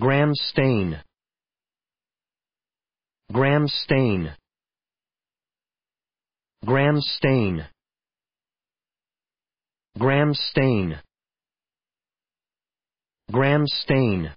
Graham Stain. Graham Stain. Graham Stain. Graham Stain. Graham Stain.